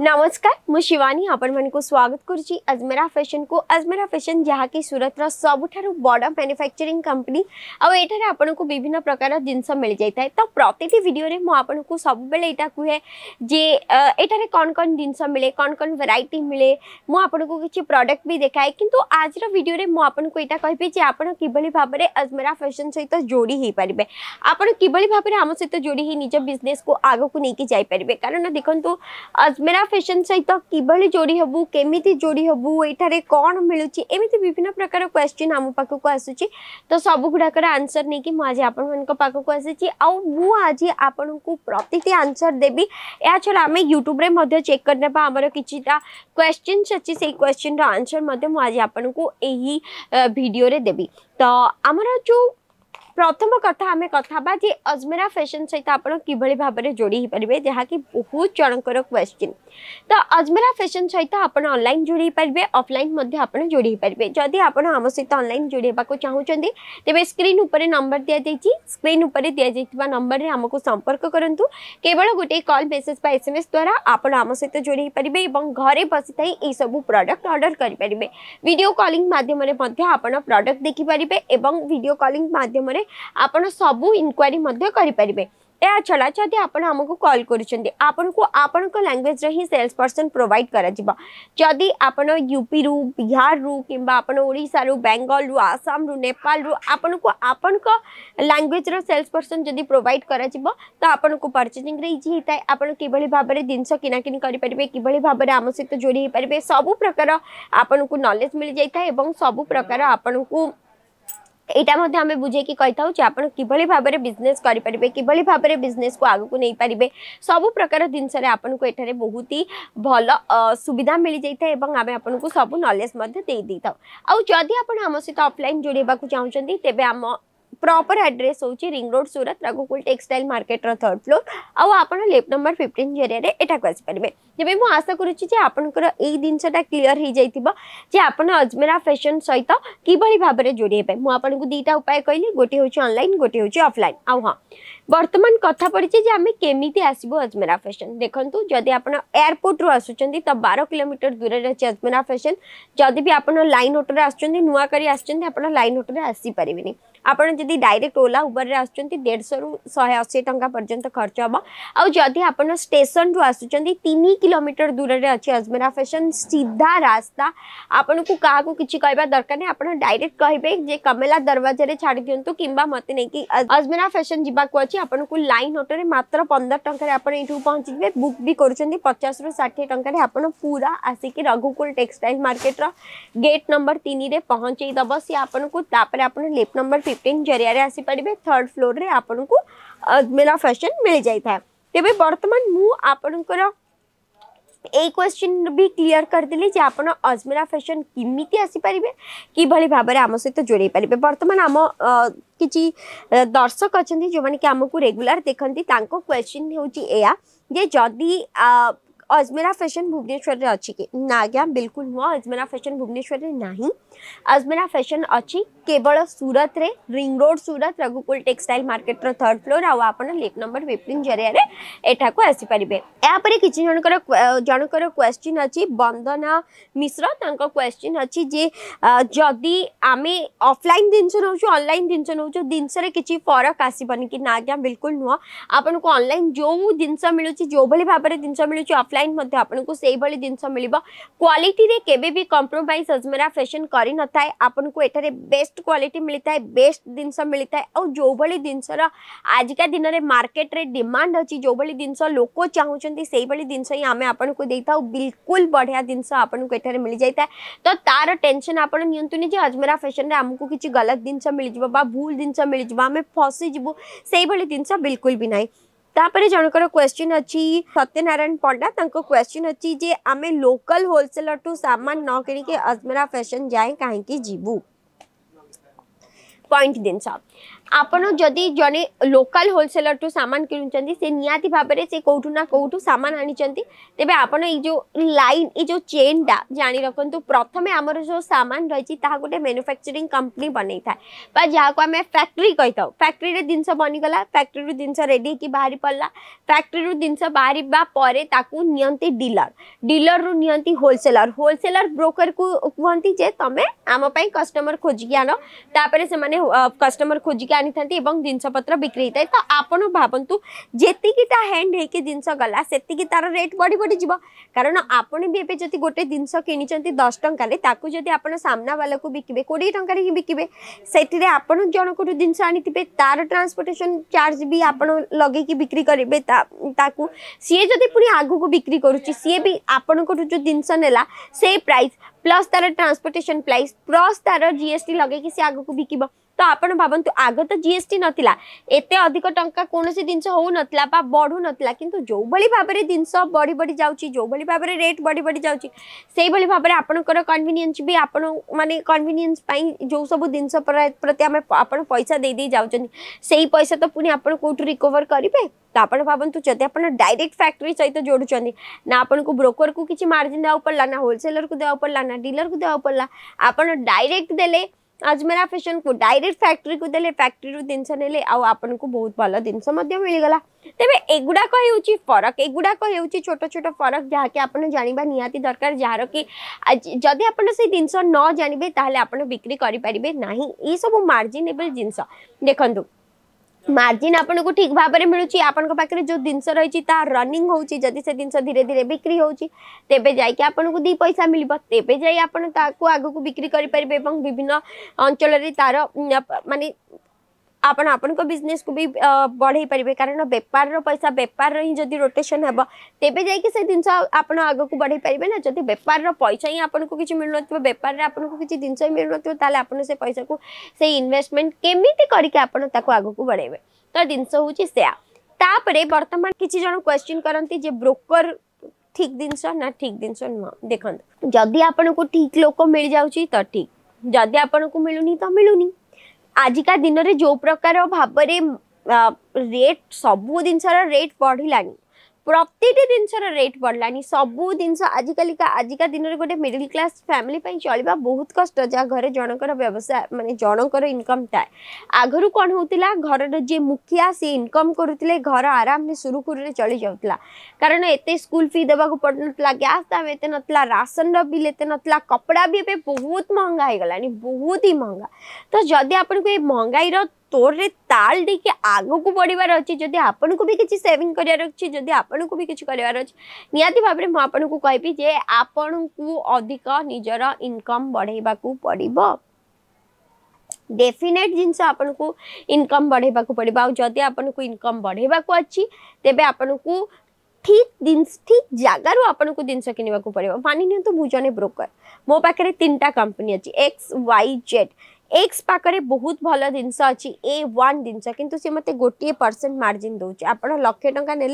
नमस्कार मु शिवानी को स्वागत करुच्ची अजमेरा फैशन को अजमेरा फैशन जहाँ सूरत सूरतर सबुठ बड़ मैन्युफैक्चरिंग कंपनी आठ को विभिन्न प्रकार जिनस मिल जाए तो प्रति भिडियो मुझक सब बेले कहे जे यठार कौन कौन जिनस मिले कौन कौन भेरइट मिले मुझक किसी प्रडक्ट भी देखाए कि आज भिडियो मुझक यहाँ कहि जो आपली भाव में अजमेरा फैशन सहित जोड़ी हो पारे आपड़ किभ भाव में सहित जोड़ी निज बिजनेस को आगक नहीं कि जापर कारण देखो अजमेरा ଫ୍ୟାସନ ସହିତ କିଭଳି ଯୋଡ଼ି ହେବୁ କେମିତି ଯୋଡ଼ି ହେବୁ ଏଠାରେ କ'ଣ ମିଳୁଛି ଏମିତି ବିଭିନ୍ନ ପ୍ରକାର କ୍ୱେଶ୍ଚିନ୍ ଆମ ପାଖକୁ ଆସୁଛି ତ ସବୁ ଗୁଡ଼ାକର ଆନ୍ସର ନେଇକି ମୁଁ ଆଜି ଆପଣମାନଙ୍କ ପାଖକୁ ଆସିଛି ଆଉ ମୁଁ ଆଜି ଆପଣଙ୍କୁ ପ୍ରତିଟି ଆନ୍ସର ଦେବି ଏହା ଛଡ଼ା ଆମେ ୟୁଟ୍ୟୁବରେ ମଧ୍ୟ ଚେକ୍ କରିନେବା ଆମର କିଛିଟା କ୍ୱେଶ୍ଚିନ୍ସ ଅଛି ସେଇ କ୍ୱେଶ୍ଚିନ୍ର ଆନ୍ସର ମଧ୍ୟ ମୁଁ ଆଜି ଆପଣଙ୍କୁ ଏହି ଭିଡ଼ିଓରେ ଦେବି ତ ଆମର ଯେଉଁ प्रथम कथा आम कथा जी अजमेरा फैशन सहित आप किभली भाव में जोड़ी पारे जहाँ कि बहुत जनकर क्वेश्चन तो अजमेरा फैशन सहित आपल जोड़ पारे अफल आप जोड़ पारे जदि आपम सहित अनल जोड़ेक चाहूंगी तेज स्क्रीन उपर नंबर दि जाइए स्क्रीन दि जाइवा नंबर में आमको संपर्क करूँ केवल गोटे कल मेसेज बा एस द्वारा आप सहित जोड़ पारे और घर बस था ही प्रडक्ट अर्डर करें भिड कलींग मध्यम प्रडक्ट देखिपारे भिड कलींग मध्यम ଆପଣ ସବୁ ଇନକ୍ୱାରି ମଧ୍ୟ କରିପାରିବେ ଏହା ଛଡ଼ା ଯଦି ଆପଣ ଆମକୁ କଲ୍ କରୁଛନ୍ତି ଆପଣଙ୍କୁ ଆପଣଙ୍କ ଲାଙ୍ଗୁଏଜ୍ରେ ହିଁ ସେଲ୍ସ ପର୍ସନ୍ ପ୍ରୋଭାଇଡ଼ କରାଯିବ ଯଦି ଆପଣ ୟୁପିରୁ ବିହାରରୁ କିମ୍ବା ଆପଣ ଓଡ଼ିଶାରୁ ବେଙ୍ଗଲରୁ ଆସାମରୁ ନେପାଳରୁ ଆପଣଙ୍କୁ ଆପଣଙ୍କ ଲାଙ୍ଗୁଏଜ୍ର ସେଲ୍ସ ପର୍ସନ୍ ଯଦି ପ୍ରୋଭାଇଡ଼ କରାଯିବ ତ ଆପଣଙ୍କୁ ପର୍ଚେଜିଂରେ ଇଜି ହେଇଥାଏ ଆପଣ କିଭଳି ଭାବରେ ଜିନିଷ କିଣାକିଣି କରିପାରିବେ କିଭଳି ଭାବରେ ଆମ ସହିତ ଯୋଡ଼ି ହେଇପାରିବେ ସବୁ ପ୍ରକାର ଆପଣଙ୍କୁ ନଲେଜ୍ ମିଳିଯାଇଥାଏ ଏବଂ ସବୁ ପ୍ରକାର ଆପଣଙ୍କୁ यहाँ बुझे कही आपड़ कि भाव में बिजनेस करेंगे किभली भाव में बिजनेस को आगे नहीं पारे सब प्रकार जिनस बहुत ही भल सुविधा मिल जाए आम आपको सब नलेज आदि आप सहित अफलाइन जोड़े चाहते तेज आम प्रॉपर एड्रेस हूँ ring road Surat Raghukul textile मार्केटर थर्ड फ्लोर आउ आप लेफ्ट नंबर फिफ्टीन जरिया एटाक आसपारे जब मुझे आशा करुच्ची आपंकर यही जिनसटा क्लीयर हो जाइए अजमेरा फैशन सहित किभली भाव में जोड़ी हे मुझे दुईटा उपाय कहली गोटे हूँ अनलाइन गोटे हूँ अफलाइन आउ हाँ बर्तमान कथा पड़ी जे आम केमी आसबू अजमेरा फैशन देखो जदि आप एयरपोर्ट रु आसुच्च तो बार किलोमीटर दूर अच्छे अजमेरा फैशन जदि भी आप लाइन अटोरे आसुच्च नुआ कर आसुच्च आप लाइन अटोरे आसीपारे जदि डायरेक्ट ओला उबर रे आसुचंती 150 रु 180 टका पर्यंत खर्च हम आदि जदि आपन स्टेशन रु आसुचंती दूर रे अछि अजमेरा फैशन सीधा रास्ता आपन को क्या को किछि कहबा दरकार डायरेक्ट कहे कमेला कमला दरवाजा छाड़ दियंतु किंबा मते नै कि अजमेरा फैशन जिबा को अछि आपन को लाइन ऑटो रे मात्र 15 टका रे आपन इठु बुक भी कर 50 रु 60 टका पूरा आसी कि टेक्सटाइल मार्केट रेट नंबर तीन रे पहुचै दबो से आपन को तापर आपन लेफ्ट नंबर जरिया आसपारे थर्ड फ्लोर में आपन को अजमेला फैशन मिल जाए तेज बर्तमान मुंकर एक क्वेश्चन भी क्लियर कर करदे जे आप अजमेरा फैशन किमी आसपारे कि भाव में आम सहित जोड़े पारे बर्तमान आम कि दर्शक अच्छा जो मैंने कि आमको रेगुला देखती क्वेश्चन हो जदि अजमेरा फैशन भुवनेश्वर अच्छे ना आज्ञा बिल्कुल नुह अजमेरा फैशन भुवनेश्वर में ना अजमेरा फैशन अच्छी କେବଳ ସୁରତରେ ring road Surat Raghukul textile ମାର୍କେଟର ଥର୍ଡ଼ ଫ୍ଲୋର ଆଉ ଆପଣ ଲେକ୍ ନମ୍ବର ଫିଫ୍ଟିନ୍ ଜରିଆରେ ଏଠାକୁ ଆସିପାରିବେ ଏହାପରେ କିଛି ଜଣଙ୍କର ଜଣଙ୍କର କ୍ୱେଶ୍ଚିନ୍ ଅଛି ବନ୍ଦନା ମିଶ୍ର ତାଙ୍କ କ୍ୱେଶ୍ଚିନ୍ ଅଛି ଯେ ଯଦି ଆମେ ଅଫଲାଇନ୍ ଜିନିଷ ନେଉଛୁ ଅନଲାଇନ୍ ଜିନିଷ ନେଉଛୁ ଜିନିଷରେ କିଛି ଫରକ ଆସିବନି କି ନା ଆଜ୍ଞା ବିଲକୁଲ ନୁହଁ ଆପଣଙ୍କୁ ଅନଲାଇନ୍ ଯେଉଁ ଜିନିଷ ମିଳୁଛି ଯେଉଁଭଳି ଭାବରେ ଜିନିଷ ମିଳୁଛି ଅଫଲାଇନ୍ ମଧ୍ୟ ଆପଣଙ୍କୁ ସେଇଭଳି ଜିନିଷ ମିଳିବ କ୍ୱାଲିଟିରେ କେବେ ବି କମ୍ପ୍ରୋମାଇଜ୍ ଅଜମେରା ଫ୍ୟାସନ୍ କରିନଥାଏ ଆପଣଙ୍କୁ ଏଠାରେ ବେଷ୍ଟ बेस्ट क्वालिटी मिलता है बेस्ट जिनस मिलता है और जो भाई जिनस आजिका दिन में मार्केट रे डिमांड अच्छी जो भाई जिनस लोक चाहूँ से जिनस ही आम आपन को दे था बिल्कुल बढ़िया जिनस आपन को मिल जाता है तो तार टेनसन आप नि अजमेरा फैशन में आमको किसी गलत जिनस मिल जा भूल जिनस मिल जाए फसी फसीजु से जिनस बिलकुल भी ना तापर जनकर क्वेश्चन अच्छी सत्यनारायण पंडा ତାଙ୍କ କ୍ୱେଶ୍ଚିନ୍ ଅଛି ଯେ लोकल होलसेलर टू सामान न किणिके अजमेरा फैशन जाए कहीं ଯିବୁ पॉइंट दिन्छ आपड़ जन लोकाल होलसेलर टू सामान कि भाव से ना कौटू सामान आनी तेज आप जो लाइन ये जो चेन टा जाणी रखु प्रथम आम जो सामान रही गोटे मैनुफैक्चरिंग कंपनी बनई था जहाँ को आम फैक्ट्री कही था फैक्ट्री में जिनस बनीगला फैक्ट्री जिनस रेडी बाहरी पड़ा फैक्ट्री जिनस बाहर पर डिलर डिलर रु नि होलसेलर होलसेलर ब्रोकर को कहते तुम्हें आमपाई कस्टमर खोजिक आनतापर से कस्टमर खोजिक आनी था जिनपत बिक्री होता है तो आपत भावतु जीटा हैंड हो जिन गला से तार रेट बढ़ी बढ़ जा कारण आपड़ी जब गोटे जिन कि दस टकरनावाला को बिके कोड़े टकर बिके से आप जन को जिन आनी तार ट्रांसपोर्टेशन चार्ज भी आप लगे बिक्री करेंगे सीए जदि पुणी आग को बिक्री कर प्लस तार ट्रांसपोर्टेशन प्राइस प्लस तार जीएसटी लगे सी आगे को तो आपन भावंतु आग तो जीएसटी नथिला एते अधिक टंका कौन दिनस हो नथिला बढ़ू ना कि किंतु जो बळी भाबरे दिनस बडी बढ़ी जाउची जो बळी भाबरे रेट बडी बडी जाउची सेई बळी भाबरे आपनकर कन्वीनियंस भी आप माने कन्वीनियंस जो सब जिन प्रति आमे आपन पैसा दे दे जाउचन सेई पैसा तो पुणी आपन कोठ रिकवर करिवे तो आप भावतु जब आप डायरेक्ट फैक्ट्री सहित जोड़ ना आप ब्रोकर को किसी मार्जिन देवा पड़ा ना होलसेलर को देवा पड़ा ना डिलर को देवा पड़ा आप डायरेक्ट देखते आज मेरा फैशन को डायरेक्ट फैक्ट्री को देले फैक्ट्री रु जिनस ने आपन को बहुत भल जिनस मिलगला तेज एगुड़ाक हूँ फरक एगुड़ाक हूँ छोट छोट फरक जहाँ कि आप जाना निहाती दरकार जार कि जदि आप जिनस न जानवे तेल आप बिक्री करें ना ये सब मार्जिनेबल जिनस देखूँ मार्जिन आपन को ठीक भाव में मिलूँ आपन पाखे जो जिन रही रनिंग होती से जिन धीरे धीरे बिक्री होती तेज जाकि आपको दी पैसा मिल तेज जाए आपको आगे बिक्री करें विभिन्न अंचल तार मानते ଆପଣ ଆପଣଙ୍କ ବିଜନେସ୍କୁ ବି ବଢ଼େଇ ପାରିବେ କାରଣ ବେପାରର ପଇସା ବେପାରର ହିଁ ଯଦି ରୋଟେସନ୍ ହେବ ତେବେ ଯାଇକି ସେ ଜିନିଷ ଆପଣ ଆଗକୁ ବଢ଼େଇ ପାରିବେ ନା ଯଦି ବେପାରର ପଇସା ହିଁ ଆପଣଙ୍କୁ କିଛି ମିଳୁନଥିବ ବେପାରରେ ଆପଣଙ୍କୁ କିଛି ଜିନିଷ ହିଁ ମିଳୁନଥିବ ତାହେଲେ ଆପଣ ସେ ପଇସାକୁ ସେଇ ଇନଭେଷ୍ଟମେଣ୍ଟ କେମିତି କରିକି ଆପଣ ତାକୁ ଆଗକୁ ବଢ଼େଇବେ ତ ଜିନିଷ ହେଉଛି ସେୟା ତାପରେ ବର୍ତ୍ତମାନ କିଛି ଜଣ କ୍ୱେଶ୍ଚିନ୍ କରନ୍ତି ଯେ ବ୍ରୋକର ଠିକ ଜିନିଷ ନା ଠିକ ଜିନିଷ ନୁହଁ ଦେଖନ୍ତୁ ଯଦି ଆପଣଙ୍କୁ ଠିକ ଲୋକ ମିଳିଯାଉଛି ତ ଠିକ ଯଦି ଆପଣଙ୍କୁ ମିଳୁନି ତ ମିଳୁନି ଆଜିକା ଦିନରେ ଯେଉଁ ପ୍ରକାର ଭାବରେ ରେଟ୍ ସବୁ ଜିନିଷର ରେଟ୍ ବଢ଼ିଲାଣି प्रति जिन रेट बढ़लानी सब जिन आजिकल का आज का दिन में गोटे मिडिल क्लास फैमिली चलवा बहुत कष्ट जहाँ घर जनकर व्यवसाय मानते जनकर इनकम थाए आगर कौन हो घर जी मुखिया सी इनकम करुते घर आराम से सुरखुरी में चली जाऊला कारण एत स्कूल फी देवा पड़ ना ग्यास दाम एत ना राशन रिल एत ना कपड़ा भी एवं बहुत महंगा हो गला बहुत ही महंगा तो जदि आप महंगाई स्टोर्रे ताल के आग को बढ़वार अच्छे जदि आपन को भी किसी सेविंग को भी किसी करती भाव में मुझे कहबी जे आपण को अधिक निजर इनकम बढ़ेवा पड़ डेफिनेट जिनस को इनकम बढ़ेवा पड़ा आदि आपन को इनकम बढ़ेवा अच्छी तेज आपन को ठीक दिन ठीक जगार आपन जिनस किनवाक पड़ा मानि मुझे ब्रोकर मो पाखे तीन टा कंपनी अच्छी एक्स वाई जेड एक्स पाखे बहुत भल जिनस अच्छी ए वन जिनस कितु सी मत गोटे परसेंट मार्जिन दौर आप लक्षे टाँचा ने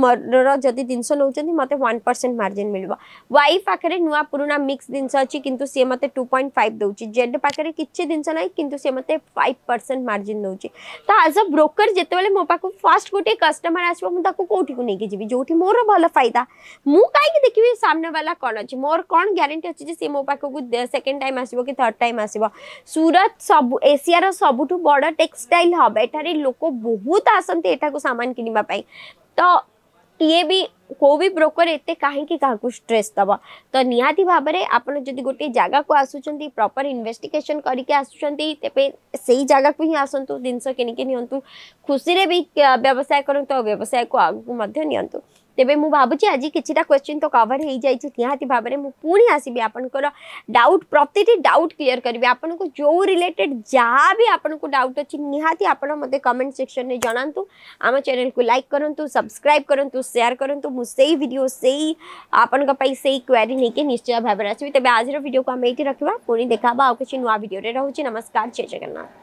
मोर जदि जिनस नौ मत वन मार्जिन मिल वाई पाखे नुआ पुराणा मिक्स जिनस अच्छी कितु सी मत टू पॉइंट फाइव दौर जेड पाखे किसी जिनस ना कि मत फाइव परसेंट मार्जिन दौर तो आज अ ब्रोकर जिते मो पाक फास्ट गोटे कस्टमर आसो मुझे कौटी को लेकिन जी जो मोर भल फायदा मु कहीं सामने वाला कौन अच्छी मोर कौन ग्यारंटी अच्छी सी मो पाक सेकेंड टाइम आसो कि थर्ड टाइम आसो सूरत सब एसीआर सबुठ बड़ टेक्सटाइल हब यार लोक बहुत आसती सामान किनवाई तो किए भी को भी ब्रोकर एत कहीं स्ट्रेस दब तो निहाती भाव में आपड़ गोटे जगह को आसुँच प्रपर इनभेटिगेसन करके आसुँचे तेरे से ही जगह को ही आसतु जिनस किणिकी खुशी भी व्यवसाय करूँ तो व्यवसाय को आगे निंतु ତେବେ ମୁଁ ଭାବୁଛି ଆଜି କିଛିଟା କ୍ୱେଶ୍ଚିନ୍ ତ କଭର୍ ହେଇଯାଇଛି ନିହାତି ଭାବରେ ମୁଁ ପୁଣି ଆସିବି ଆପଣଙ୍କର ଡାଉଟ୍ ପ୍ରତିଟି ଡାଉଟ୍ କ୍ଲିୟର୍ କରିବି ଆପଣଙ୍କୁ ଯେଉଁ ରିଲେଟେଡ଼୍ ଯାହା ବି ଆପଣଙ୍କୁ ଡାଉଟ୍ ଅଛି ନିହାତି ଆପଣ ମୋତେ କମେଣ୍ଟ ସେକ୍ସନ୍ରେ ଜଣାନ୍ତୁ ଆମ ଚ୍ୟାନେଲ୍କୁ ଲାଇକ୍ କରନ୍ତୁ ସବସ୍କ୍ରାଇବ୍ କରନ୍ତୁ ସେୟାର୍ କରନ୍ତୁ ମୁଁ ସେଇ ଭିଡ଼ିଓ ସେଇ ଆପଣଙ୍କ ପାଇଁ ସେଇ କ୍ୱାରି ନେଇକି ନିଶ୍ଚୟ ଭାବରେ ଆସିବି ତେବେ ଆଜିର ଭିଡ଼ିଓକୁ ଆମେ ଏଇଠି ରଖିବା ପୁଣି ଦେଖାହେବା ଆଉ କିଛି ନୂଆ ଭିଡ଼ିଓରେ ରହୁଛି ନମସ୍କାର ଜୟ ଜଗନ୍ନାଥ